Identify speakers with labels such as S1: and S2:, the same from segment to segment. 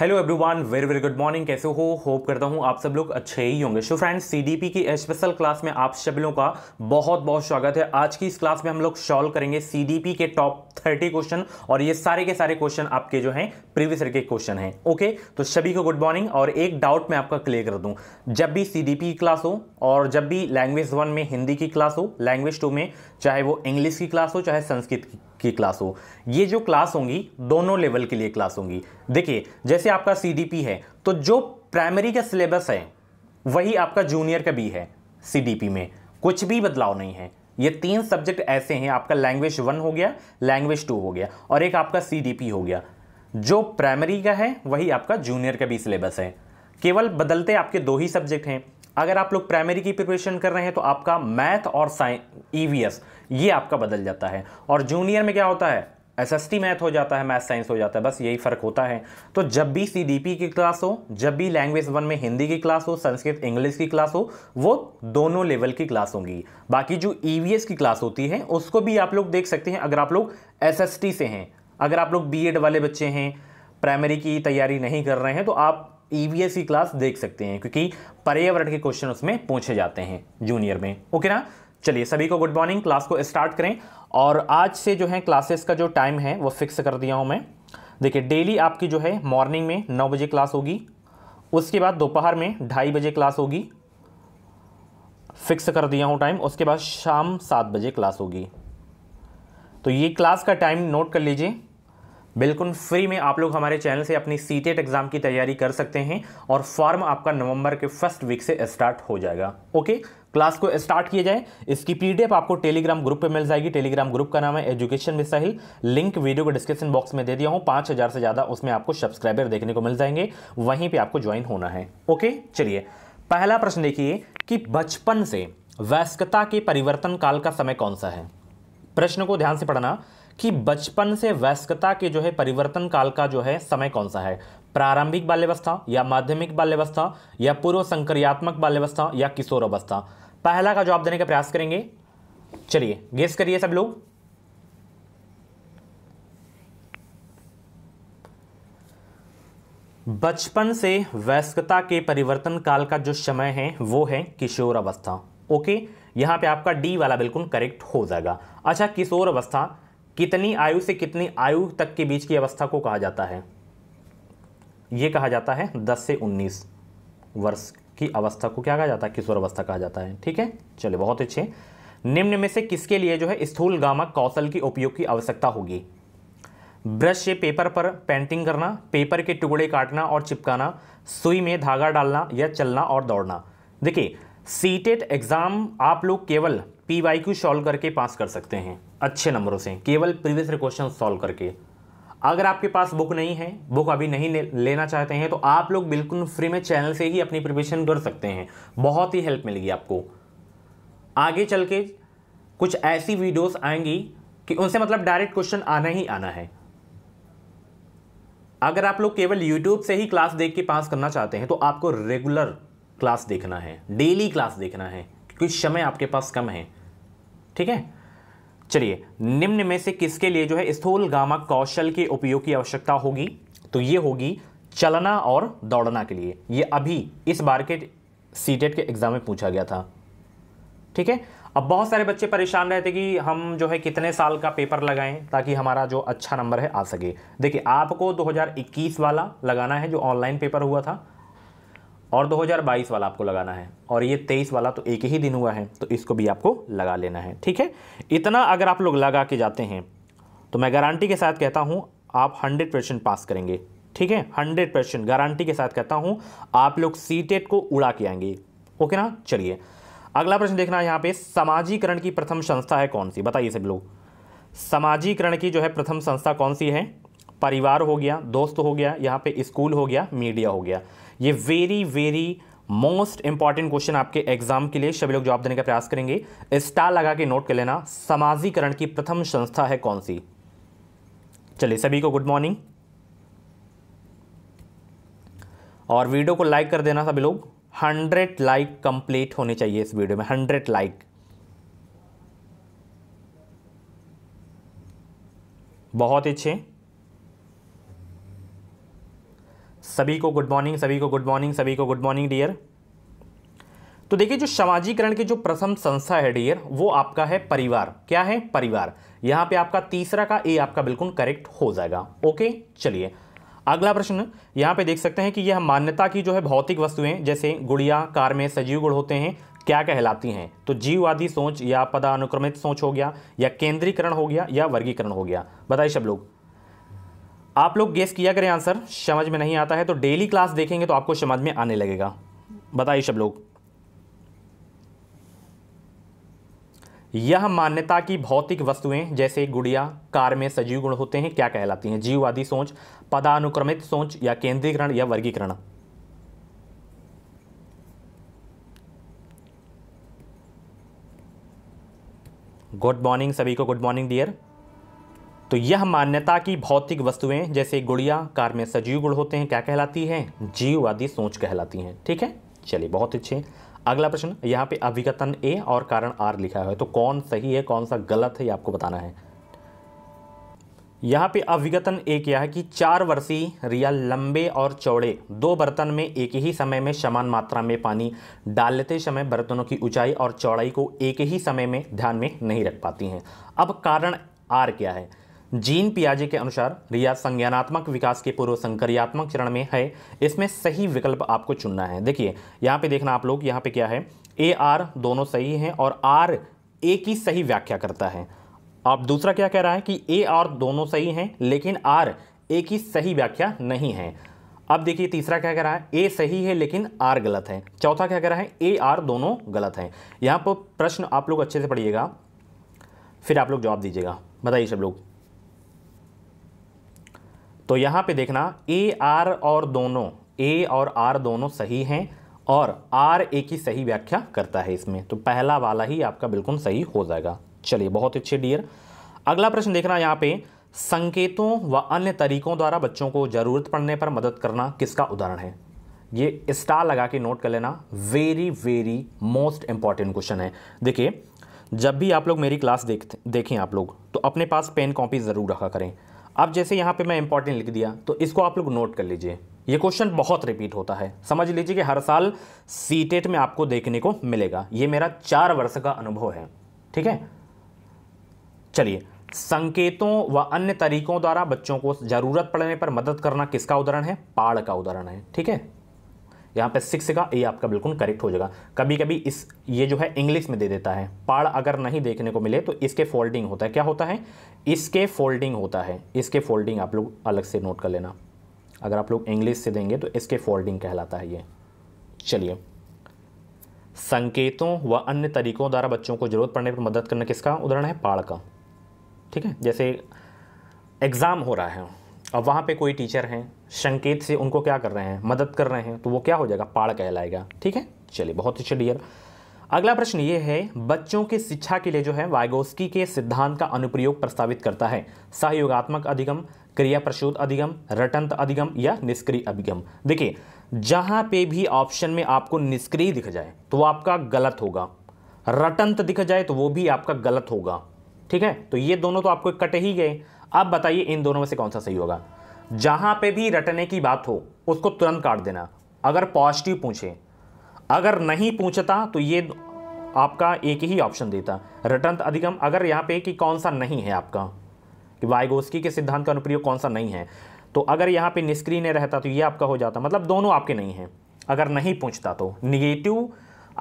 S1: hello everyone very very good morning कैसे हो hope करता हूँ आप सब लोग अच्छे ही होंगे सो फ्रेंड्स सीडीपी की स्पेशल क्लास में आप सब लोगों का बहुत बहुत स्वागत है आज की इस क्लास में हम लोग सॉल्व करेंगे सीडीपी के टॉप थर्टी क्वेश्चन और ये सारे के सारे क्वेश्चन आपके जो हैं प्रीवियस ईयर के क्वेश्चन हैं ओके तो सभी को गुड मॉर्निंग और एक डाउट मैं आपका क्लियर कर दूँ जब भी सी की क्लास हो और जब भी लैंग्वेज वन में हिंदी की क्लास हो लैंग्वेज टू में चाहे वो इंग्लिश की क्लास हो चाहे संस्कृत की की क्लास हो ये जो क्लास होंगी दोनों लेवल के लिए क्लास होंगी देखिए जैसे आपका सी है तो जो प्राइमरी का सिलेबस है वही आपका जूनियर का भी है सी में कुछ भी बदलाव नहीं है ये तीन सब्जेक्ट ऐसे हैं आपका लैंग्वेज वन हो गया लैंग्वेज टू हो गया और एक आपका सी हो गया जो प्राइमरी का है वही आपका जूनियर का भी सिलेबस है केवल बदलते आपके दो ही सब्जेक्ट हैं अगर आप लोग प्राइमरी की प्रिपरेशन कर रहे हैं तो आपका मैथ और साइंस ईवीएस e ये आपका बदल जाता है और जूनियर में क्या होता है एसएसटी मैथ हो जाता है मैथ साइंस हो जाता है बस यही फ़र्क होता है तो जब भी सीडीपी की क्लास हो जब भी लैंग्वेज वन में हिंदी की क्लास हो संस्कृत इंग्लिश की क्लास हो वो दोनों लेवल की क्लास होंगी बाकी जो ईवीएस e की क्लास होती है उसको भी आप लोग देख सकते हैं अगर आप लोग एसएसटी से हैं अगर आप लोग एड वाले बच्चे हैं प्राइमरी की तैयारी नहीं कर रहे हैं तो आप ईवीएस e की क्लास देख सकते हैं क्योंकि पर्यावरण के क्वेश्चन उसमें पूछे जाते हैं जूनियर में ओके ना चलिए सभी को गुड मॉर्निंग क्लास को स्टार्ट करें और आज से जो है क्लासेस का जो टाइम है वो फिक्स कर दिया हूँ मैं देखिए डेली आपकी जो है मॉर्निंग में नौ बजे क्लास होगी उसके बाद दोपहर में ढाई बजे क्लास होगी फिक्स कर दिया हूँ टाइम उसके बाद शाम सात बजे क्लास होगी तो ये क्लास का टाइम नोट कर लीजिए बिल्कुल फ्री में आप लोग हमारे चैनल से अपनी सी एग्ज़ाम e की तैयारी कर सकते हैं और फॉर्म आपका नवंबर के फर्स्ट वीक से स्टार्ट हो जाएगा ओके क्लास को स्टार्ट किया जाए इसकी पीडीएफ आपको टेलीग्राम ग्रुप पे मिल जाएगी टेलीग्राम ग्रुप का नाम है education with Sahil link video को डिस्क्रिप्शन बॉक्स में दे दिया हूँ पाँच हज़ार से ज़्यादा उसमें आपको सब्सक्राइबर देखने को मिल जाएंगे वहीं पर आपको ज्वाइन होना है ओके चलिए पहला प्रश्न देखिए कि बचपन से वयस्कता के परिवर्तन काल का समय कौन सा है प्रश्न को ध्यान से पढ़ना कि बचपन से वयस्कता के जो है परिवर्तन काल का जो है समय कौन सा है प्रारंभिक बाल्यवस्था या माध्यमिक बाल्यवस्था या पूर्व संक्रियात्मक बाल्यवस्था या किशोर अवस्था पहला का जवाब देने का प्रयास करेंगे चलिए गेस करिए सब लोग बचपन से वयस्कता के परिवर्तन काल का जो समय है वो है किशोर अवस्था ओके यहां पे आपका डी वाला बिल्कुल करेक्ट हो जाएगा अच्छा किशोर अवस्था कितनी आयु से कितनी आयु तक के बीच की अवस्था को कहा जाता है यह कहा जाता है 10 से 19 वर्ष की अवस्था को क्या कहा जाता है किशोर अवस्था कहा जाता है ठीक है चलिए बहुत अच्छे निम्न में से किसके लिए जो है स्थूल गामक कौशल की उपयोग की आवश्यकता होगी ब्रश से पेपर पर पेंटिंग करना पेपर के टुकड़े काटना और चिपकाना सुई में धागा डालना या चलना और दौड़ना देखिए सीटेट एग्ज़ाम आप लोग केवल पी वाई क्यू सॉल्व करके पास कर सकते हैं अच्छे नंबरों से केवल प्रीवियस क्वेश्चन सॉल्व करके अगर आपके पास बुक नहीं है बुक अभी नहीं लेना चाहते हैं तो आप लोग बिल्कुल फ्री में चैनल से ही अपनी प्रिपरेशन कर सकते हैं बहुत ही हेल्प मिलेगी आपको आगे चल के कुछ ऐसी वीडियोस आएंगी कि उनसे मतलब डायरेक्ट क्वेश्चन आना ही आना है अगर आप लोग केवल यूट्यूब से ही क्लास देख के पास करना चाहते हैं तो आपको रेगुलर क्लास देखना है डेली क्लास देखना है क्योंकि समय आपके पास कम है ठीक है चलिए निम्न में से किसके लिए जो है स्थूल गामक कौशल के उपयोग की आवश्यकता होगी तो ये होगी चलना और दौड़ना के लिए ये अभी इस बार के सीटेट के एग्जाम में पूछा गया था ठीक है अब बहुत सारे बच्चे परेशान रहते कि हम जो है कितने साल का पेपर लगाएं ताकि हमारा जो अच्छा नंबर है आ सके देखिए आपको 2021 वाला लगाना है जो ऑनलाइन पेपर हुआ था और 2022 वाला आपको लगाना है और ये 23 वाला तो एक ही दिन हुआ है तो इसको भी आपको लगा लेना है ठीक है इतना अगर आप लोग लगा के जाते हैं तो मैं गारंटी के साथ कहता हूँ आप हंड्रेड परसेंट पास करेंगे ठीक है हंड्रेड परसेंट गारंटी के साथ कहता हूँ आप लोग सी को उड़ा के आएंगे ओके ना चलिए अगला प्रश्न देखना है यहाँ पे समाजीकरण की प्रथम संस्था है कौन सी बताइए सब लोग समाजीकरण की जो है प्रथम संस्था कौन सी है परिवार हो गया दोस्त हो गया यहाँ पे स्कूल हो गया मीडिया हो गया ये very very most important question आपके एग्जाम के लिए सभी लोग जवाब देने का प्रयास करेंगे स्टार लगा के नोट कर लेना समाजीकरण की प्रथम संस्था है कौन सी चलिए सभी को गुड मॉर्निंग और वीडियो को लाइक कर देना सभी लोग हंड्रेड लाइक कंप्लीट होने चाहिए इस वीडियो में हंड्रेड लाइक बहुत अच्छे सभी को गुड मॉर्निंग सभी को गुड मॉर्निंग सभी को गुड मॉर्निंग डियर तो देखिए जो समाजीकरण की जो प्रथम संस्था है डियर वो आपका है परिवार क्या है परिवार यहाँ पे आपका तीसरा का ए आपका बिल्कुल करेक्ट हो जाएगा ओके चलिए अगला प्रश्न यहाँ पे देख सकते हैं कि यह मान्यता की जो है भौतिक वस्तुएं जैसे गुड़िया कार में सजीव गुण होते हैं क्या कहलाती हैं तो जीववादी सोच या पदानुक्रमित सोच हो गया या केंद्रीकरण हो गया या वर्गीकरण हो गया बताइए सब लोग आप लोग गेस किया करें आंसर समझ में नहीं आता है तो डेली क्लास देखेंगे तो आपको समझ में आने लगेगा बताइए सब लोग यह मान्यता की भौतिक वस्तुएं जैसे गुड़िया कार में सजीव गुण होते हैं क्या कहलाती हैं जीववादी सोच पदानुक्रमित सोच या केंद्रीकरण या वर्गीकरण गुड मॉर्निंग सभी को गुड मॉर्निंग डियर तो यह मान्यता कि भौतिक वस्तुएं जैसे गुड़िया कार में सजीव गुण होते हैं क्या कहलाती हैं जीववादी सोच कहलाती हैं ठीक है चलिए बहुत अच्छे अगला प्रश्न यहाँ पे अभिकथन ए और कारण आर लिखा है तो कौन सही है कौन सा गलत है ये आपको बताना है यहाँ पे अभिगतन ए क्या है कि चार वर्षीय रिया लंबे और चौड़े दो बर्तन में एक ही समय में समान मात्रा में पानी डालते समय बर्तनों की ऊंचाई और चौड़ाई को एक ही समय में ध्यान में नहीं रख पाती हैं अब कारण आर क्या है जीन पियाजे के अनुसार रिया संज्ञानात्मक विकास के पूर्व संक्रियात्मक चरण में है इसमें सही विकल्प आपको चुनना है देखिए यहाँ पे देखना आप लोग यहाँ पे क्या है ए आर दोनों सही हैं और आर ए की सही व्याख्या करता है आप दूसरा क्या कह रहा है कि ए आर दोनों सही हैं लेकिन आर ए की सही व्याख्या नहीं है अब देखिए तीसरा क्या कह रहा है ए सही है लेकिन आर गलत है चौथा क्या कह रहा है ए आर दोनों गलत हैं यहाँ पर प्रश्न आप लोग अच्छे से पढ़िएगा फिर आप लोग जवाब दीजिएगा बताइए सब लोग तो यहाँ पे देखना ए आर और दोनों ए और आर दोनों सही हैं और आर ए की सही व्याख्या करता है इसमें तो पहला वाला ही आपका बिल्कुल सही हो जाएगा चलिए बहुत अच्छे डियर अगला प्रश्न देखना यहाँ पे संकेतों व अन्य तरीकों द्वारा बच्चों को ज़रूरत पड़ने पर मदद करना किसका उदाहरण है ये स्टार लगा के नोट कर लेना very very most important question है देखिए जब भी आप लोग मेरी क्लास देखते देखें आप लोग तो अपने पास पेन कॉपी ज़रूर रखा करें अब जैसे यहाँ पे मैं इंपॉर्टेंट लिख दिया तो इसको आप लोग नोट कर लीजिए ये क्वेश्चन बहुत रिपीट होता है समझ लीजिए कि हर साल सी e में आपको देखने को मिलेगा ये मेरा चार वर्ष का अनुभव है ठीक है चलिए संकेतों व अन्य तरीकों द्वारा बच्चों को जरूरत पड़ने पर मदद करना किसका उदाहरण है पाड़ का उदाहरण है ठीक है यहाँ पे सिक्स का ए आपका बिल्कुल करेक्ट हो जाएगा कभी कभी इस ये जो है इंग्लिश में दे देता है पाड़ अगर नहीं देखने को मिले तो इसके फोल्डिंग होता है क्या होता है इसके फोल्डिंग होता है इसके फोल्डिंग आप लोग अलग से नोट कर लेना अगर आप लोग इंग्लिश से देंगे तो इसके फोल्डिंग कहलाता है ये चलिए संकेतों व अन्य तरीकों द्वारा बच्चों को जरूरत पड़ने पर मदद करना किसका उदाहरण है पाड़ का ठीक है जैसे एग्ज़ाम हो रहा है अब वहाँ पे कोई टीचर हैं संकेत से उनको क्या कर रहे हैं मदद कर रहे हैं तो वो क्या हो जाएगा पाड़ कहलाएगा ठीक है चलिए बहुत अच्छा डियर अगला प्रश्न ये है बच्चों की शिक्षा के लिए जो है वायगोस्की के सिद्धांत का अनुप्रयोग प्रस्तावित करता है सहयोगात्मक अधिगम क्रिया प्रशोध अधिगम रटंत अधिगम या निष्क्रिय अधिगम देखिए जहाँ पे भी ऑप्शन में आपको निष्क्रिय दिख जाए तो वो आपका गलत होगा रटंत दिख जाए तो वो भी आपका गलत होगा ठीक है तो ये दोनों तो आपको कट ही गए आप बताइए इन दोनों में से कौन सा सही होगा जहां पे भी रटने की बात हो उसको तुरंत काट देना अगर पॉजिटिव पूछे अगर नहीं पूछता तो ये आपका एक ही ऑप्शन देता रटन अधिगम अगर यहाँ पे कि कौन सा नहीं है आपका कि वायगोस्की के सिद्धांत का अनुप्रयोग कौन सा नहीं है तो अगर यहाँ पे निष्क्रिय नहीं रहता तो ये आपका हो जाता मतलब दोनों आपके नहीं हैं अगर नहीं पूछता तो निगेटिव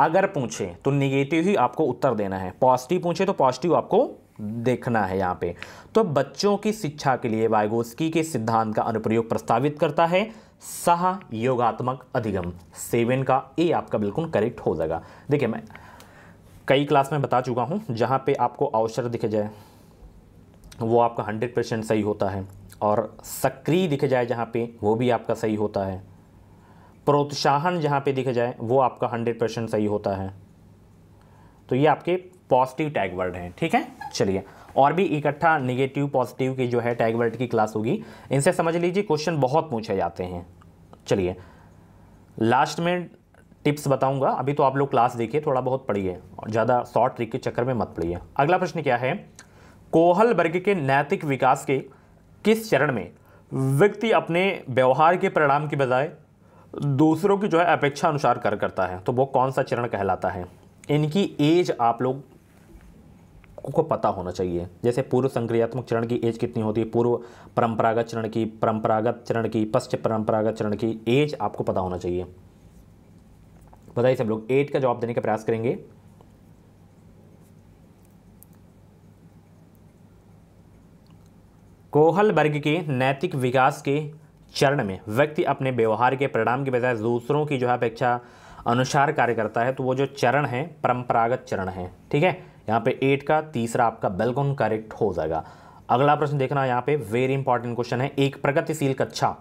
S1: अगर पूछे तो निगेटिव ही आपको उत्तर देना है पॉजिटिव पूछे तो पॉजिटिव आपको देखना है यहाँ पे तो बच्चों की शिक्षा के लिए वायगोस्की के सिद्धांत का अनुप्रयोग प्रस्तावित करता है सह योगात्मक अधिगम सेवन का ए आपका बिल्कुल करेक्ट हो जाएगा देखिए मैं कई क्लास में बता चुका हूँ जहाँ पे आपको अवसर दिखे जाए वो आपका हंड्रेड परसेंट सही होता है और सक्रिय दिखे जाए जहाँ पे वो भी आपका सही होता है प्रोत्साहन जहाँ पे दिखे जाए वो आपका हंड्रेड परसेंट सही होता है तो ये आपके पॉजिटिव टैग वर्ड हैं ठीक है चलिए और भी इकट्ठा निगेटिव पॉजिटिव की जो है टैग वर्ड की क्लास होगी इनसे समझ लीजिए क्वेश्चन बहुत पूछे जाते हैं चलिए लास्ट में टिप्स बताऊंगा अभी तो आप लोग क्लास देखिए थोड़ा बहुत पढ़िए और ज़्यादा शॉर्ट ट्रिक के चक्कर में मत पढ़िए अगला प्रश्न क्या है कोहल वर्ग के नैतिक विकास के किस चरण में व्यक्ति अपने व्यवहार के परिणाम के बजाय दूसरों की जो है अपेक्षा अनुसार कर करता है तो वो कौन सा चरण कहलाता है इनकी एज आप लोग को पता होना चाहिए जैसे पूर्व संक्रियात्मक चरण की एज कितनी होती है पूर्व परंपरागत चरण की परंपरागत चरण की पश्चिम परंपरागत चरण की एज आपको पता होना चाहिए बताइए सब लोग एज का जवाब देने का प्रयास करेंगे कोहल वर्ग के नैतिक विकास के चरण में व्यक्ति अपने व्यवहार के परिणाम के बजाय दूसरों की जो है अपेक्षा अनुसार कार्य करता है तो वो जो चरण है परंपरागत चरण है ठीक है यहाँ पे एट का तीसरा आपका बिल्कुल करेक्ट हो जाएगा अगला प्रश्न देखना यहाँ पे वेरी इंपॉर्टेंट क्वेश्चन है एक प्रगतिशील कक्षा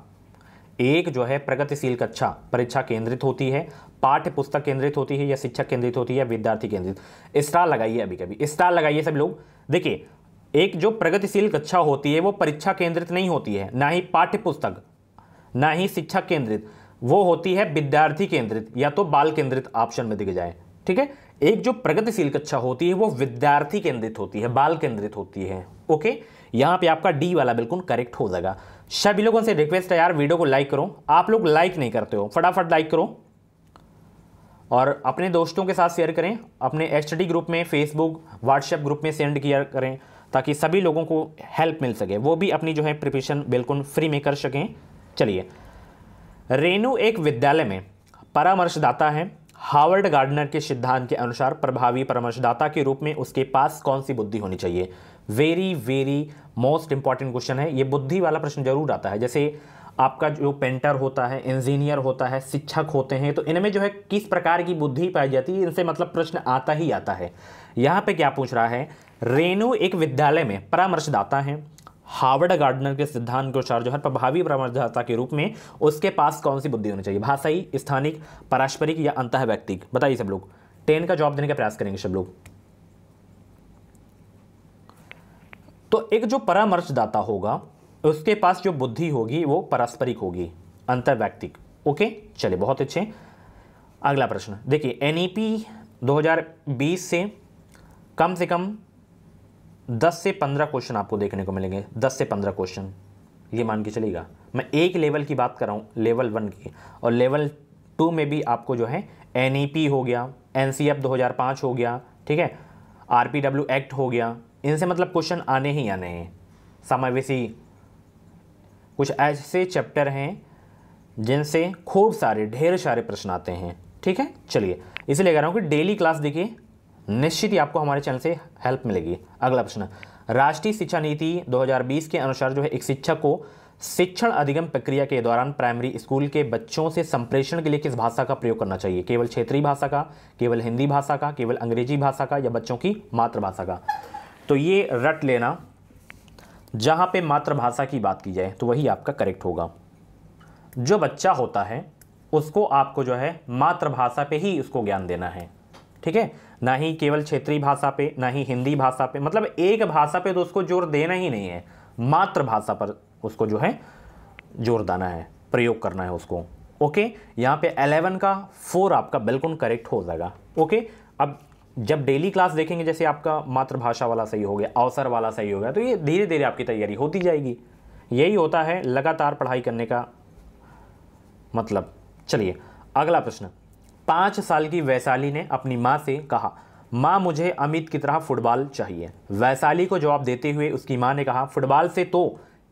S1: एक जो है प्रगतिशील कक्षा परीक्षा केंद्रित होती है पाठ्य पुस्तक केंद्रित होती है या शिक्षक केंद्रित होती है या विद्यार्थी केंद्रित स्टार लगाइए अभी कभी स्टार लगाइए सब लोग देखिए एक जो प्रगतिशील कक्षा होती है वो परीक्षा केंद्रित नहीं होती है ना ही पाठ्य पुस्तक ना ही शिक्षा केंद्रित वो होती है विद्यार्थी केंद्रित या तो बाल केंद्रित ऑप्शन में दिख जाए ठीक है एक जो प्रगतिशील कक्षा होती है वो विद्यार्थी केंद्रित होती है बाल केंद्रित होती है ओके यहाँ पे आपका डी वाला बिल्कुल करेक्ट हो जाएगा सभी लोगों से रिक्वेस्ट है यार वीडियो को लाइक करो आप लोग लाइक नहीं करते हो फटाफट लाइक करो और अपने दोस्तों के साथ शेयर करें अपने एच ग्रुप में फेसबुक व्हाट्सएप ग्रुप में सेंड किया करें ताकि सभी लोगों को हेल्प मिल सके वो भी अपनी जो है प्रिपरेशन बिल्कुल फ्री में कर सकें चलिए रेनू एक विद्यालय में परामर्शदाता है हावर्ड गार्डनर के सिद्धांत के अनुसार प्रभावी परामर्शदाता के रूप में उसके पास कौन सी बुद्धि होनी चाहिए very very most important question है ये बुद्धि वाला प्रश्न जरूर आता है जैसे आपका जो पेंटर होता है इंजीनियर होता है शिक्षक होते हैं तो इनमें जो है किस प्रकार की बुद्धि पाई जाती है इनसे मतलब प्रश्न आता ही आता है यहाँ पे क्या पूछ रहा है रेणु एक विद्यालय में परामर्शदाता है हार्वर्ड गार्डनर के सिद्धांत के अनुसार जो है प्रभावी परामर्शदाता के रूप में उसके पास कौन सी बुद्धि होनी चाहिए भाषाई स्थानिक पारस्परिक या अंत व्यक्ति बताइए सब लोग टेन का जवाब देने का प्रयास करेंगे सब लोग तो एक जो परामर्शदाता होगा उसके पास जो बुद्धि होगी वो पारस्परिक होगी अंतर व्यक्तिक ओके चलिए बहुत अच्छे अगला प्रश्न देखिए एनईपी 2020 से कम से कम दस से पंद्रह क्वेश्चन आपको देखने को मिलेंगे दस से पंद्रह क्वेश्चन ये मान के चलेगा मैं एक लेवल की बात कर रहा हूँ लेवल वन की और लेवल टू में भी आपको जो है एन e हो गया एन सी हो गया ठीक है आर एक्ट हो गया इनसे मतलब क्वेश्चन आने ही आने हैं समावेशी कुछ ऐसे चैप्टर हैं जिनसे खूब सारे ढेर सारे प्रश्न आते हैं ठीक है चलिए इसलिए कह रहा हूँ कि डेली क्लास देखिए निश्चित ही आपको हमारे चैनल से हेल्प मिलेगी अगला प्रश्न राष्ट्रीय शिक्षा नीति 2020 के अनुसार जो है एक शिक्षक को शिक्षण अधिगम प्रक्रिया के दौरान प्राइमरी स्कूल के बच्चों से संप्रेषण के लिए किस भाषा का प्रयोग करना चाहिए केवल क्षेत्रीय भाषा का केवल हिंदी भाषा का केवल अंग्रेजी भाषा का या बच्चों की मातृभाषा का तो ये रट लेना जहाँ पे मातृभाषा की बात की जाए तो वही आपका करेक्ट होगा जो बच्चा होता है उसको आपको जो है मातृभाषा पे ही उसको ज्ञान देना है ठीक है ना ही केवल क्षेत्रीय भाषा पे ना ही हिंदी भाषा पे मतलब एक भाषा पे तो उसको जोर देना ही नहीं है मातृभाषा पर उसको जो है जोर दाना है प्रयोग करना है उसको ओके यहाँ पे अलेवन का फोर आपका बिल्कुल करेक्ट हो जाएगा ओके अब जब डेली क्लास देखेंगे जैसे आपका मातृभाषा वाला सही हो गया अवसर वाला सही हो गया तो ये धीरे धीरे आपकी तैयारी होती जाएगी यही होता है लगातार पढ़ाई करने का मतलब चलिए अगला प्रश्न पाँच साल की वैशाली ने अपनी माँ से कहा माँ मुझे अमित की तरह फुटबॉल चाहिए वैशाली को जवाब देते हुए उसकी माँ ने कहा फुटबॉल से तो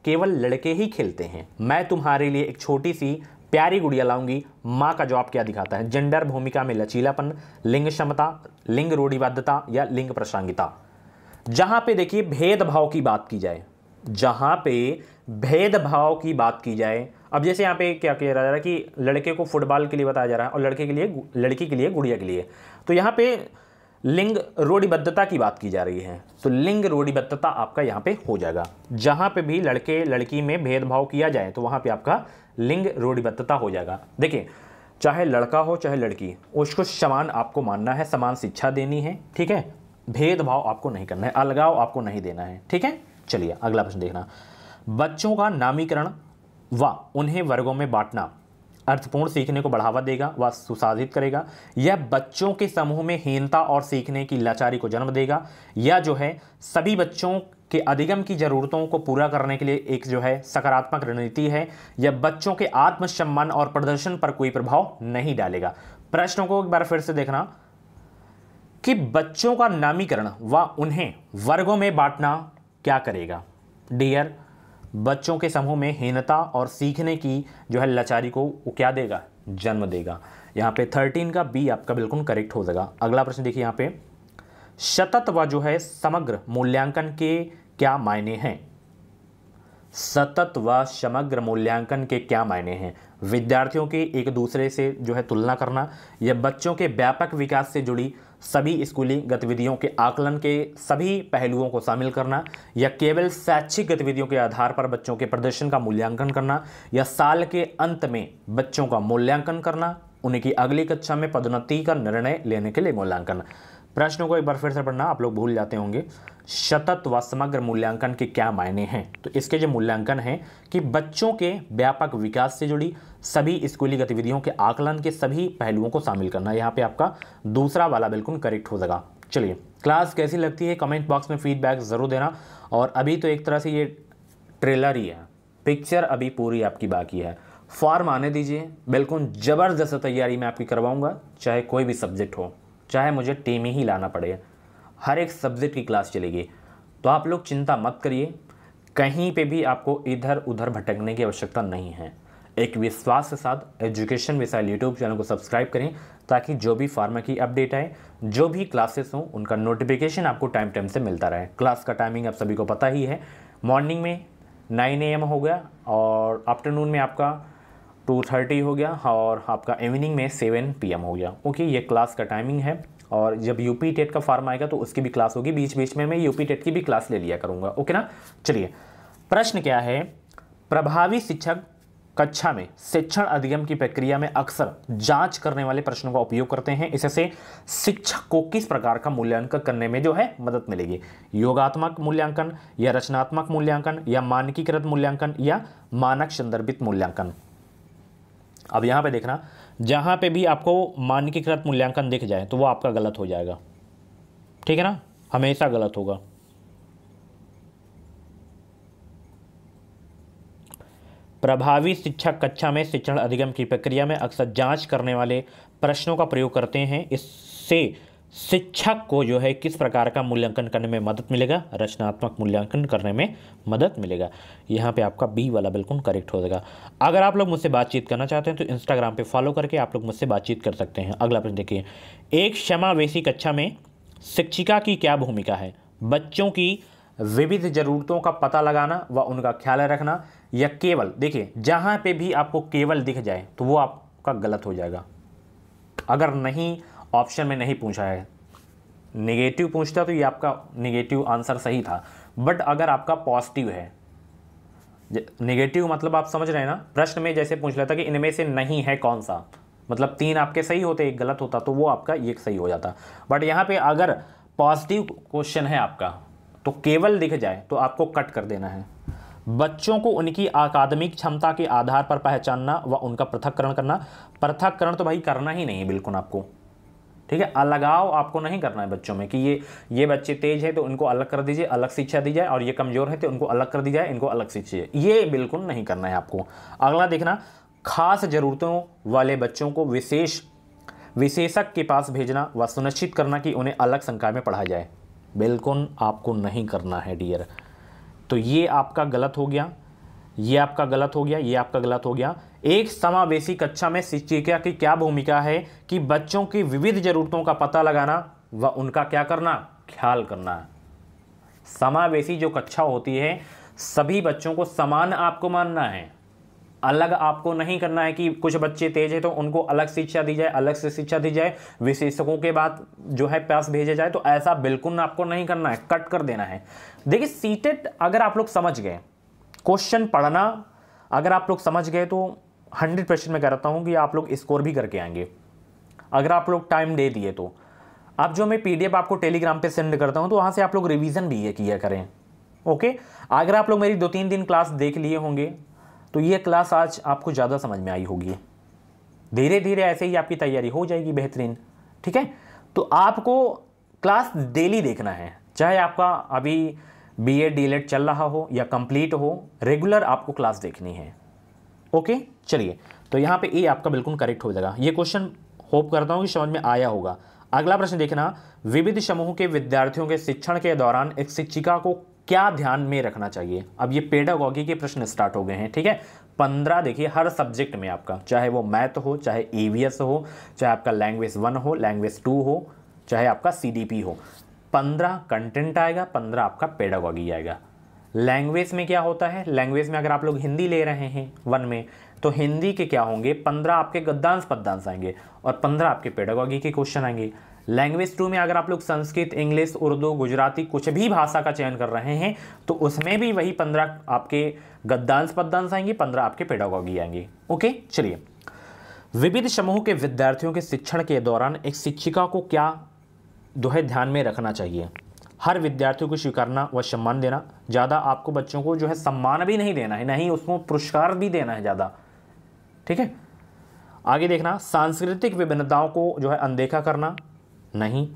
S1: केवल लड़के ही खेलते हैं मैं तुम्हारे लिए एक छोटी सी प्यारी गुड़िया लाऊंगी माँ का जवाब क्या दिखाता है जेंडर भूमिका में लचीलापन लिंग क्षमता लिंग रूढ़िबद्धता या लिंग प्रसंगिता जहाँ पे देखिए भेदभाव की बात की जाए जहाँ पे भेदभाव की बात की जाए अब जैसे यहाँ पे क्या किया जा रहा है कि लड़के को फुटबॉल के लिए बताया जा रहा है और लड़के के लिए लड़की के लिए गुड़िया के लिए तो यहाँ पे लिंग रूढ़िबद्धता की बात की जा रही है तो लिंग रूढ़िबद्धता आपका यहाँ पे हो जाएगा जहाँ पे भी लड़के लड़की में भेदभाव किया जाए तो वहाँ पे आपका लिंग रूढ़िबद्धता हो जाएगा देखिए चाहे लड़का हो चाहे लड़की उसको समान आपको मानना है समान शिक्षा देनी है ठीक है भेदभाव आपको नहीं करना है अलगाव आपको नहीं देना है ठीक है चलिए अगला प्रश्न देखना बच्चों का नामीकरण व उन्हें वर्गों में बांटना अर्थपूर्ण सीखने को बढ़ावा देगा व सुसाधित करेगा यह बच्चों के समूह में हीनता और सीखने की लाचारी को जन्म देगा या जो है सभी बच्चों के अधिगम की जरूरतों को पूरा करने के लिए एक जो है सकारात्मक रणनीति है यह बच्चों के आत्मसम्मान और प्रदर्शन पर कोई प्रभाव नहीं डालेगा प्रश्नों को एक बार फिर से देखना कि बच्चों का नामीकरण व उन्हें वर्गों में बांटना क्या करेगा डियर बच्चों के समूह में हीनता और सीखने की जो है लाचारी को क्या देगा जन्म देगा यहाँ पे थर्टीन का बी आपका बिल्कुल करेक्ट हो जाएगा अगला प्रश्न देखिए यहाँ पे सतत व जो है समग्र मूल्यांकन के क्या मायने हैं सतत व समग्र मूल्यांकन के क्या मायने हैं विद्यार्थियों के एक दूसरे से जो है तुलना करना या बच्चों के व्यापक विकास से जुड़ी सभी स्कूली गतिविधियों के आकलन के सभी पहलुओं को शामिल करना या केवल शैक्षिक गतिविधियों के आधार पर बच्चों के प्रदर्शन का मूल्यांकन करना या साल के अंत में बच्चों का मूल्यांकन करना उन्हें की अगली कक्षा में पदोन्नति का निर्णय लेने के लिए मूल्यांकन प्रश्नों को एक बार फिर से पढ़ना आप लोग भूल जाते होंगे शतत व समग्र मूल्यांकन के क्या मायने हैं तो इसके जो मूल्यांकन हैं कि बच्चों के व्यापक विकास से जुड़ी सभी स्कूली गतिविधियों के आकलन के सभी पहलुओं को शामिल करना यहाँ पे आपका दूसरा वाला बिल्कुल करेक्ट हो जाएगा चलिए क्लास कैसी लगती है कमेंट बॉक्स में फीडबैक ज़रूर देना और अभी तो एक तरह से ये ट्रेलर ही है पिक्चर अभी पूरी आपकी बाकी है फॉर्म आने दीजिए बिल्कुल ज़बरदस्त तैयारी मैं आपकी करवाऊँगा चाहे कोई भी सब्जेक्ट हो चाहे मुझे टीम ही लाना पड़े हर एक सब्जेक्ट की क्लास चलेगी तो आप लोग चिंता मत करिए कहीं पे भी आपको इधर उधर भटकने की आवश्यकता नहीं है एक विश्वास के साथ एजुकेशन विशाल यूट्यूब चैनल को सब्सक्राइब करें ताकि जो भी फार्मा की अपडेट आए जो भी क्लासेस हों उनका नोटिफिकेशन आपको टाइम टाइम से मिलता रहे क्लास का टाइमिंग आप सभी को पता ही है मॉर्निंग में नाइन ए हो गया और आफ्टरनून में आपका टू थर्टी हो गया और आपका इवनिंग में सेवन पी हो गया ओके ये क्लास का टाइमिंग है और जब यूपी टेट का फार्म आएगा तो उसकी भी क्लास होगी बीच बीच में मैं यूपी टेट की भी क्लास ले लिया करूँगा ओके ना चलिए प्रश्न क्या है प्रभावी शिक्षक कक्षा में शिक्षण अधिगम की प्रक्रिया में अक्सर जांच करने वाले प्रश्नों का उपयोग करते हैं इससे शिक्षक को किस प्रकार का मूल्यांकन करने में जो है मदद मिलेगी योगात्मक मूल्यांकन या रचनात्मक मूल्यांकन या मानकीकृत मूल्यांकन या मानक संदर्भित मूल्यांकन अब यहां पे देखना जहां पे भी आपको मानकीकृत मूल्यांकन दिख जाए तो वो आपका गलत हो जाएगा ठीक है ना हमेशा गलत होगा प्रभावी शिक्षक कक्षा में शिक्षण अधिगम की प्रक्रिया में अक्सर जांच करने वाले प्रश्नों का प्रयोग करते हैं इससे शिक्षक को जो है किस प्रकार का मूल्यांकन करने में मदद मिलेगा रचनात्मक मूल्यांकन करने में मदद मिलेगा यहाँ पे आपका बी वाला बिल्कुल करेक्ट हो जाएगा अगर आप लोग मुझसे बातचीत करना चाहते हैं तो इंस्टाग्राम पे फॉलो करके आप लोग मुझसे बातचीत कर सकते हैं अगला प्रश्न देखिए एक क्षमावेशी कक्षा में शिक्षिका की क्या भूमिका है बच्चों की विविध जरूरतों का पता लगाना व उनका ख्याल रखना या केवल देखिए जहाँ पे भी आपको केवल दिख जाए तो वो आपका गलत हो जाएगा अगर नहीं ऑप्शन में नहीं पूछा है नेगेटिव पूछता तो ये आपका नेगेटिव आंसर सही था बट अगर आपका पॉजिटिव है नेगेटिव मतलब आप समझ रहे हैं ना प्रश्न में जैसे पूछ लेता कि इनमें से नहीं है कौन सा मतलब तीन आपके सही होते एक गलत होता तो वो आपका एक सही हो जाता बट यहाँ पे अगर पॉजिटिव क्वेश्चन है आपका तो केवल दिख जाए तो आपको कट कर देना है बच्चों को उनकी अकादमिक क्षमता के आधार पर पहचानना व उनका पृथककरण करना पृथककरण तो भाई करना ही नहीं है बिल्कुल आपको ठीक है अलगाव आपको नहीं करना है बच्चों में कि ये ये बच्चे तेज है तो उनको अलग कर दीजिए अलग शिक्षा दी जाए और ये कमज़ोर है तो उनको अलग कर दी जाए इनको अलग शिक्षा ये बिल्कुल नहीं करना है आपको अगला देखना खास ज़रूरतों वाले बच्चों को विशेष विशेषक के पास भेजना व सुनिश्चित करना कि उन्हें अलग संख्या में पढ़ा जाए बिल्कुल आपको नहीं करना है डियर तो ये आपका गलत हो गया ये आपका गलत हो गया ये आपका गलत हो गया एक समावेशी कक्षा में शिक्षिका की क्या भूमिका है कि बच्चों की विविध जरूरतों का पता लगाना व उनका क्या करना ख्याल करना समावेशी जो कक्षा होती है सभी बच्चों को समान आपको मानना है अलग आपको नहीं करना है कि कुछ बच्चे तेज है तो उनको अलग शिक्षा दी जाए अलग से शिक्षा दी जाए विशेषकों के बाद जो है पास भेजा जाए तो ऐसा बिल्कुल आपको नहीं करना है कट कर देना है देखिए सीटेट अगर आप लोग समझ गए क्वेश्चन पढ़ना अगर आप लोग समझ गए तो हंड्रेड परसेंट मैं कहता हूँ कि आप लोग स्कोर भी करके आएंगे अगर आप लोग टाइम दे दिए तो अब जो मैं पीडीएफ आपको टेलीग्राम पे सेंड करता हूँ तो वहाँ से आप लोग रिवीजन भी ये किया करें ओके अगर आप लोग मेरी दो तीन दिन क्लास देख लिए होंगे तो ये क्लास आज आपको ज़्यादा समझ में आई होगी धीरे धीरे ऐसे ही आपकी तैयारी हो जाएगी बेहतरीन ठीक है तो आपको क्लास डेली देखना है चाहे आपका अभी बी एड डी चल रहा हो या कंप्लीट हो रेगुलर आपको क्लास देखनी है ओके चलिए तो यहाँ पे ए आपका बिल्कुल करेक्ट हो जाएगा ये क्वेश्चन होप करता हूँ कि समझ में आया होगा अगला प्रश्न देखना विविध समूह के विद्यार्थियों के शिक्षण के दौरान एक शिक्षिका को क्या ध्यान में रखना चाहिए अब ये पेडागॉगी के प्रश्न स्टार्ट हो गए हैं ठीक है पंद्रह देखिए हर सब्जेक्ट में आपका चाहे वो मैथ हो चाहे ई हो चाहे आपका लैंग्वेज वन हो लैंग्वेज टू हो चाहे आपका सी हो पंद्रह कंटेंट आएगा पंद्रह आपका पेडागॉगी आएगा लैंग्वेज में क्या होता है लैंग्वेज में अगर आप लोग हिंदी ले रहे हैं वन में तो हिंदी के क्या होंगे पंद्रह आपके गद्दांश पद्दांश आएंगे और पंद्रह आपके पेडागॉगी के क्वेश्चन आएंगे लैंग्वेज टू में अगर आप लोग संस्कृत इंग्लिश उर्दू गुजराती कुछ भी भाषा का चयन कर रहे हैं तो उसमें भी वही पंद्रह आपके गद्दांश पद्दांश आएंगे पंद्रह आपके पेडागॉगी आएंगे ओके चलिए विविध समूह के विद्यार्थियों के शिक्षण के दौरान एक शिक्षिका को क्या जो है ध्यान में रखना चाहिए हर विद्यार्थियों को स्वीकारना व सम्मान देना ज़्यादा आपको बच्चों को जो है सम्मान भी नहीं देना है नहीं उसको पुरस्कार भी देना है ज़्यादा ठीक है आगे देखना सांस्कृतिक विभिन्नताओं को जो है अनदेखा करना नहीं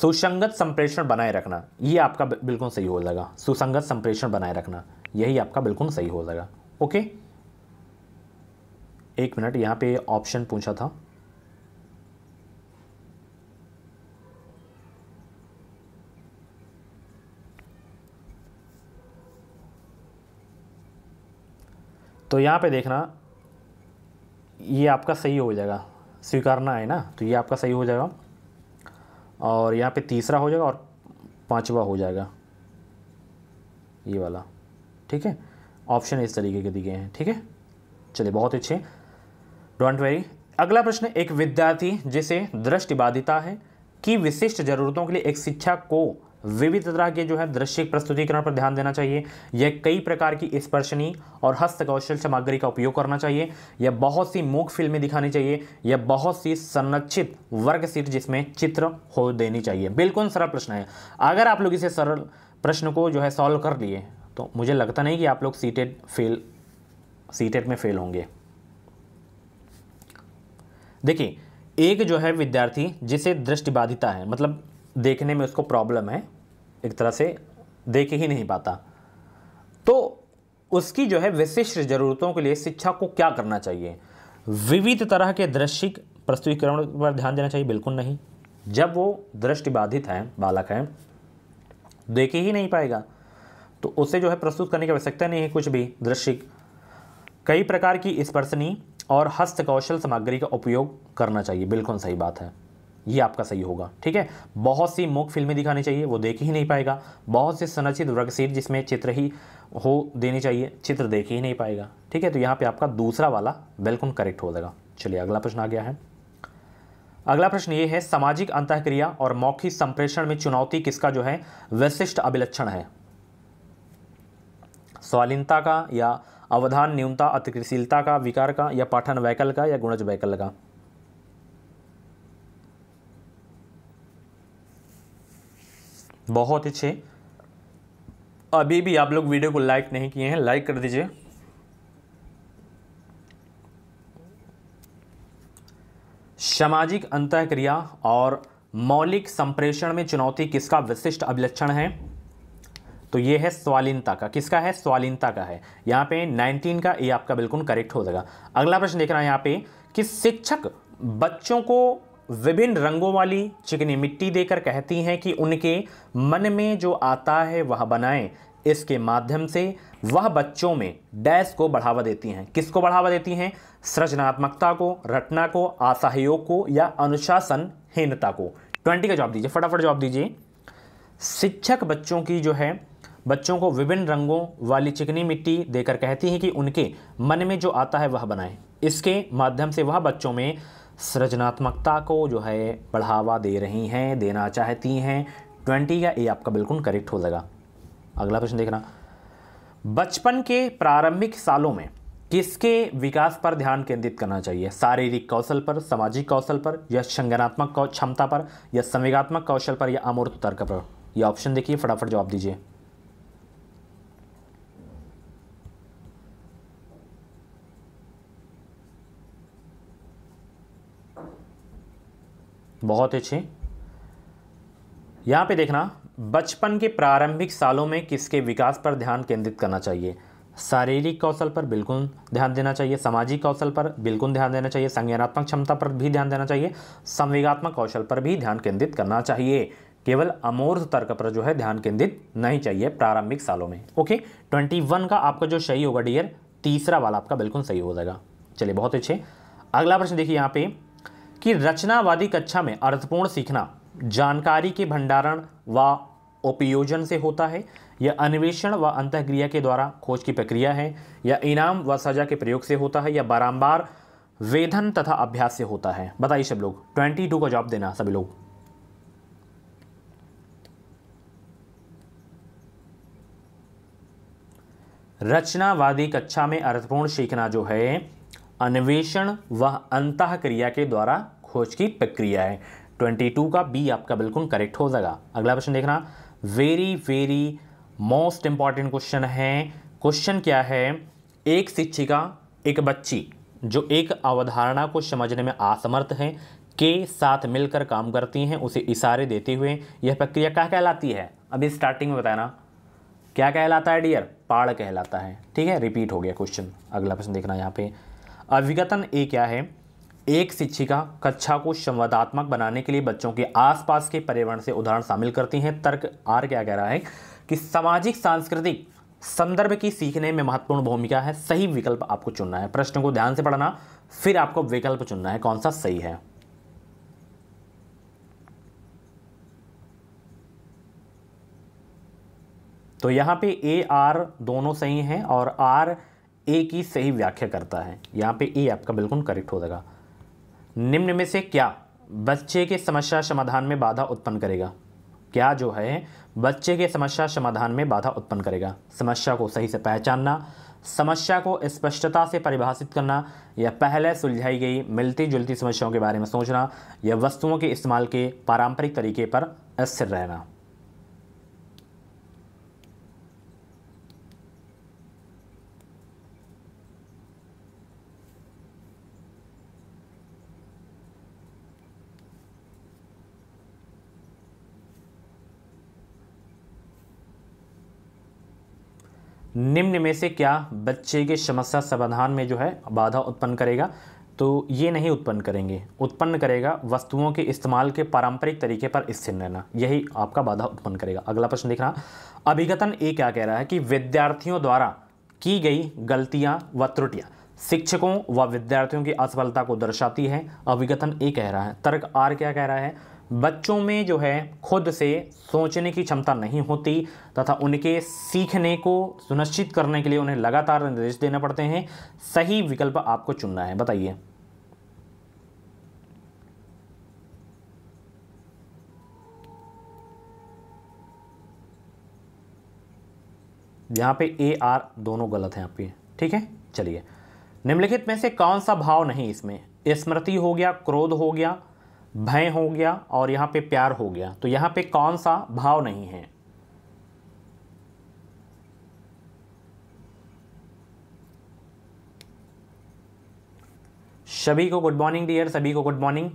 S1: सुसंगत संप्रेषण बनाए रखना ये आपका बिल्कुल सही हो जाएगा सुसंगत संप्रेषण बनाए रखना यही आपका बिल्कुल सही हो जाएगा ओके एक मिनट यहां पे ऑप्शन पूछा था तो यहां पे देखना ये आपका सही हो जाएगा स्वीकारना है ना तो ये आपका सही हो जाएगा और यहाँ पे तीसरा हो जाएगा और पांचवा हो जाएगा ये वाला ठीक है ऑप्शन इस तरीके के दिए हैं ठीक है चलिए बहुत अच्छे डोंट वेरी अगला प्रश्न एक विद्यार्थी जिसे दृष्टिबाधिता है कि विशिष्ट जरूरतों के लिए एक शिक्षा को विविध तरह के जो है दृश्य प्रस्तुतिकरण पर ध्यान देना चाहिए यह कई प्रकार की स्पर्शनी और हस्तकौशल सामग्री का उपयोग करना चाहिए यह बहुत सी मूक फिल्में दिखानी चाहिए यह बहुत सी संरक्षित वर्गशीट जिसमें चित्र हो देनी चाहिए बिल्कुल सरल प्रश्न है अगर आप लोग इसे सरल प्रश्न को जो है सॉल्व कर लिए तो मुझे लगता नहीं कि आप लोग सीटेड फेल सीटेड में फेल होंगे देखिए एक जो है विद्यार्थी जिसे दृष्टिबाधिता है मतलब देखने में उसको प्रॉब्लम है एक तरह से देख ही नहीं पाता तो उसकी जो है विशिष्ट ज़रूरतों के लिए शिक्षा को क्या करना चाहिए विविध तरह के दृश्यिक प्रस्तुतिकरण पर ध्यान देना चाहिए बिल्कुल नहीं जब वो दृष्टिबाधित हैं बालक हैं देख ही नहीं पाएगा तो उसे जो है प्रस्तुत करने की आवश्यकता नहीं है कुछ भी दृश्यिक कई प्रकार की स्पर्शनी और हस्तकौशल सामग्री का उपयोग करना चाहिए बिल्कुल सही बात है ये आपका सही होगा ठीक है बहुत सी मुख फिल्में दिखानी चाहिए वो देख ही नहीं पाएगा बहुत से संरचित वर्गशीट जिसमें चित्र ही हो देनी चाहिए चित्र देख ही नहीं पाएगा ठीक है तो यहाँ पे आपका दूसरा वाला बिल्कुल करेक्ट हो जाएगा चलिए अगला प्रश्न आ गया है अगला प्रश्न ये है सामाजिक अंतक्रिया और मौखिक संप्रेषण में चुनौती किसका जो है विशिष्ट अभिलक्षण है स्वालीनता का या अवधान न्यूनता अतिक्रशीलता का विकार का या पाठन वैकल का या गुणज वैकल का बहुत अच्छे अभी भी आप लोग वीडियो को लाइक नहीं किए हैं लाइक कर दीजिए सामाजिक अंतःक्रिया और मौलिक संप्रेषण में चुनौती किसका विशिष्ट अभिलक्षण है तो यह है स्वालीनता का किसका है स्वालीनता का है यहां पे 19 का ये आपका बिल्कुल करेक्ट हो जाएगा अगला प्रश्न देख रहा है यहां पे कि शिक्षक बच्चों को विभिन्न रंगों वाली चिकनी मिट्टी देकर कहती हैं कि उनके मन में जो आता है वह बनाएं इसके माध्यम से वह बच्चों में डैश को बढ़ावा देती हैं किसको बढ़ावा देती हैं सृजनात्मकता को रटना को असहयोग को या अनुशासनहीनता को ट्वेंटी का जवाब दीजिए फटाफट जवाब दीजिए शिक्षक बच्चों की जो है बच्चों को विभिन्न रंगों वाली चिकनी मिट्टी देकर कहती हैं कि उनके मन में जो आता है वह बनाएं इसके माध्यम से वह बच्चों में सृजनात्मकता को जो है बढ़ावा दे रही हैं देना चाहती हैं ट्वेंटी का ए आपका बिल्कुल करेक्ट हो जाएगा अगला प्रश्न देखना बचपन के प्रारंभिक सालों में किसके विकास पर ध्यान केंद्रित करना चाहिए शारीरिक कौशल पर सामाजिक कौशल पर या संगनात्मक क्षमता पर या संवेगात्मक कौशल पर या अमूर्त तर्क पर यह ऑप्शन देखिए फटाफट जवाब दीजिए बहुत अच्छे यहाँ पे देखना बचपन के प्रारंभिक सालों में किसके विकास पर ध्यान केंद्रित करना चाहिए शारीरिक कौशल पर बिल्कुल ध्यान देना चाहिए सामाजिक कौशल पर बिल्कुल ध्यान देना चाहिए संज्ञानात्मक क्षमता पर भी ध्यान देना चाहिए संवेगात्मक कौशल पर भी ध्यान केंद्रित करना चाहिए केवल अमूर्त तर्क पर जो है ध्यान केंद्रित नहीं चाहिए प्रारंभिक सालों में ओके ट्वेंटी वन का आपका जो सही होगा डियर तीसरा वाला आपका बिल्कुल सही हो जाएगा चलिए बहुत अच्छे अगला प्रश्न देखिए यहाँ पे कि रचनावादी कक्षा में अर्थपूर्ण सीखना जानकारी के भंडारण व उपयोजन से होता है या अन्वेषण व अंतक्रिया के द्वारा खोज की प्रक्रिया है या इनाम व सजा के प्रयोग से होता है या बारंबार वेधन तथा अभ्यास से होता है बताइए सब लोग ट्वेंटी टू का जवाब देना सभी लोग रचनावादी कक्षा में अर्थपूर्ण सीखना जो है अन्वेषण व अंत क्रिया के द्वारा खोज की प्रक्रिया है ट्वेंटी टू का बी आपका बिल्कुल करेक्ट हो जाएगा अगला क्वेश्चन देखना very very most important question है क्वेश्चन क्या है एक शिक्षिका एक बच्ची जो एक अवधारणा को समझने में असमर्थ है के साथ मिलकर काम करती हैं उसे इशारे देते हुए यह प्रक्रिया क्या कहलाती है अभी स्टार्टिंग में बताना क्या कहलाता है डियर पाड़ कहलाता है ठीक है रिपीट हो गया क्वेश्चन अगला प्रश्न देखना यहाँ पे अविगतन ए क्या है एक शिक्षिका कक्षा को संवादात्मक बनाने के लिए बच्चों के आसपास के पर्यावरण से उदाहरण शामिल करती हैं तर्क आर क्या कह रहा है कि सामाजिक सांस्कृतिक संदर्भ की सीखने में महत्वपूर्ण भूमिका है सही विकल्प आपको चुनना है प्रश्न को ध्यान से पढ़ना फिर आपको विकल्प चुनना है कौन सा सही है तो यहां पे ए आर दोनों सही हैं और आर ए की सही व्याख्या करता है यहां पे ए आपका बिल्कुल करेक्ट हो जाएगा निम्न में से क्या बच्चे के समस्या समाधान में बाधा उत्पन्न करेगा क्या जो है बच्चे के समस्या समाधान में बाधा उत्पन्न करेगा समस्या को सही से पहचानना समस्या को स्पष्टता से परिभाषित करना या पहले सुलझाई गई मिलती जुलती समस्याओं के बारे में सोचना या वस्तुओं के इस्तेमाल के पारंपरिक तरीके पर स्थिर रहना निम्न में से क्या बच्चे के समस्या समाधान में जो है बाधा उत्पन्न करेगा तो ये नहीं उत्पन्न करेंगे उत्पन्न करेगा वस्तुओं के इस्तेमाल के पारंपरिक तरीके पर स्थिर रहना यही आपका बाधा उत्पन्न करेगा अगला प्रश्न देख रहा अभिगतन ए क्या कह रहा है कि विद्यार्थियों द्वारा की गई गलतियाँ व त्रुटियाँ शिक्षकों व विद्यार्थियों की असफलता को दर्शाती है अभिगतन ए कह रहा है तर्क आर क्या कह रहा है बच्चों में जो है खुद से सोचने की क्षमता नहीं होती तथा उनके सीखने को सुनिश्चित करने के लिए उन्हें लगातार निर्देश देने पड़ते हैं सही विकल्प आपको चुनना है बताइए यहां पे ए आर दोनों गलत हैं आपके ठीक है चलिए निम्नलिखित में से कौन सा भाव नहीं इसमें स्मृति हो गया क्रोध हो गया भय हो गया और यहाँ पे प्यार हो गया तो यहाँ पे कौन सा भाव नहीं है सभी को गुड मॉर्निंग डियर सभी को गुड मॉर्निंग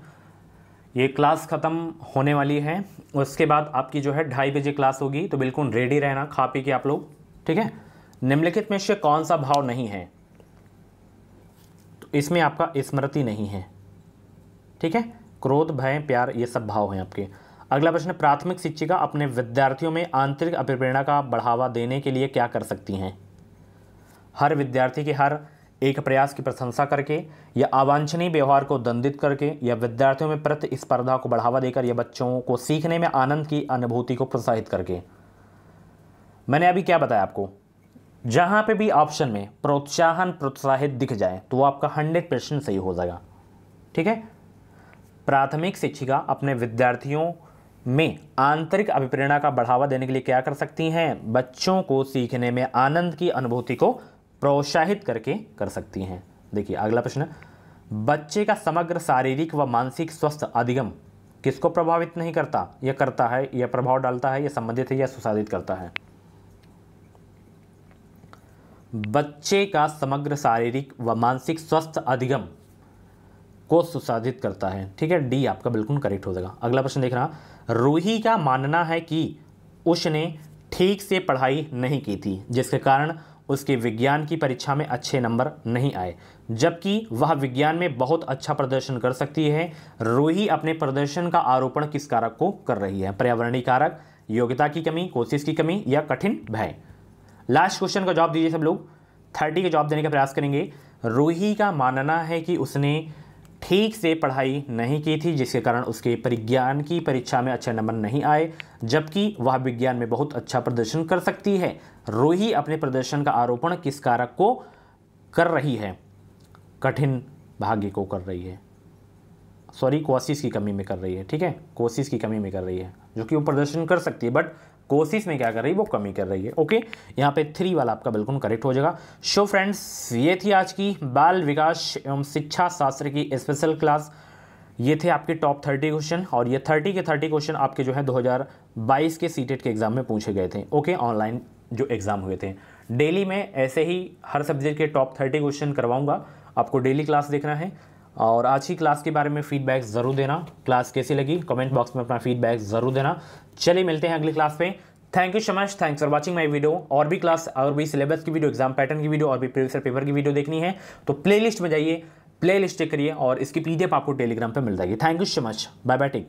S1: ये क्लास ख़त्म होने वाली है उसके बाद आपकी जो है ढाई बजे क्लास होगी तो बिल्कुल रेडी रहना खा पी के आप लोग ठीक है निम्नलिखित में से कौन सा भाव नहीं है तो इसमें आपका स्मृति नहीं है ठीक है क्रोध भय प्यार ये सब भाव हैं आपके अगला प्रश्न प्राथमिक शिक्षिका अपने विद्यार्थियों में आंतरिक अभिप्रेरणा का बढ़ावा देने के लिए क्या कर सकती हैं हर विद्यार्थी के हर एक प्रयास की प्रशंसा करके या अवांछनीय व्यवहार को दंडित करके या विद्यार्थियों में प्रतिस्पर्धा को बढ़ावा देकर या बच्चों को सीखने में आनंद की अनुभूति को प्रोत्साहित करके मैंने अभी क्या बताया आपको जहाँ पे भी ऑप्शन में प्रोत्साहन प्रोत्साहित दिख जाए तो वो आपका हंड्रेड परसेंट सही हो जाएगा ठीक है प्राथमिक शिक्षिका अपने विद्यार्थियों में आंतरिक अभिप्रेरणा का बढ़ावा देने के लिए क्या कर सकती हैं बच्चों को सीखने में आनंद की अनुभूति को प्रोत्साहित करके कर सकती हैं देखिए अगला प्रश्न बच्चे का समग्र शारीरिक व मानसिक स्वस्थ अधिगम किसको प्रभावित नहीं करता यह करता है यह प्रभाव डालता है यह संबंधित है या सुसाधित करता है बच्चे का समग्र शारीरिक व मानसिक स्वस्थ अधिगम को सुसाधित करता है ठीक है डी आपका बिल्कुल करेक्ट हो जाएगा अगला प्रश्न देख रहा रूही का मानना है कि उसने ठीक से पढ़ाई नहीं की थी जिसके कारण उसके विज्ञान की परीक्षा में अच्छे नंबर नहीं आए जबकि वह विज्ञान में बहुत अच्छा प्रदर्शन कर सकती है रूही अपने प्रदर्शन का आरोपण किस कारक को कर रही है पर्यावरणीय कारक योग्यता की कमी कोशिश की कमी या कठिन भय लास्ट क्वेश्चन का जवाब दीजिए सब लोग थर्टी का जवाब देने का प्रयास करेंगे रूही का मानना है कि उसने ठीक से पढ़ाई नहीं की थी जिसके कारण उसके परिज्ञान की परीक्षा में अच्छे नंबर नहीं आए जबकि वह विज्ञान में बहुत अच्छा प्रदर्शन कर सकती है रोही अपने प्रदर्शन का आरोपण किस कारक को कर रही है कठिन भाग्य को कर रही है सॉरी कोशिश की कमी में कर रही है ठीक है कोशिश की कमी में कर रही है जो कि वो प्रदर्शन कर सकती है बट कोशिश में क्या कर रही है वो कमी कर रही है ओके यहाँ पे थ्री वाला आपका बिल्कुल करेक्ट हो जाएगा शो फ्रेंड्स ये थी आज की बाल विकास एवं शिक्षा शास्त्र की स्पेशल क्लास ये थे आपके टॉप थर्टी क्वेश्चन और ये थर्टी के थर्टी क्वेश्चन आपके जो है दो के सी e के एग्ज़ाम में पूछे गए थे ओके ऑनलाइन जो एग्ज़ाम हुए थे डेली में ऐसे ही हर सब्जेक्ट के टॉप थर्टी क्वेश्चन करवाऊँगा आपको डेली क्लास देखना है और आज की क्लास के बारे में फीडबैक ज़रूर देना क्लास कैसी लगी कमेंट बॉक्स में अपना फीडबैक ज़रूर देना चलिए मिलते हैं अगली क्लास में thank you so much thanks for watching my video और भी क्लास और भी सिलेबस की वीडियो एग्जाम पैटर्न की वीडियो और भी प्रोफेसर पेपर की वीडियो देखनी है तो प्ले में जाइए प्ले चेक करिए और इसकी पीडीएफ आपको टेलीग्राम पर मिल जाएगी thank you so much bye bye take